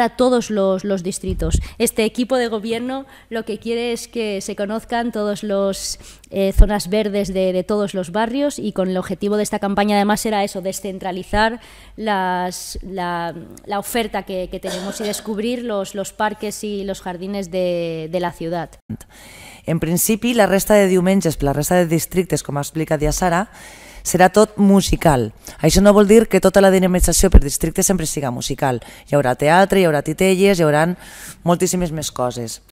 a todos los, distritos. Este equipo de gobierno lo que quiere es que se conozcan todas las eh, zonas verdes de, todos los barrios y con el objetivo de esta campaña además era eso, descentralizar las, la, oferta que, tenemos y descubrir los, los parques y los jardines de, la ciudad. En principio la resta de diumenges la resta de distritos, como explica Diasara, Sara, serà tot musical. Això no vol dir que tota la dinamització per districte sempre siga musical. Hi haurà teatre, hi haurà titelles, hi haurà moltíssimes més coses.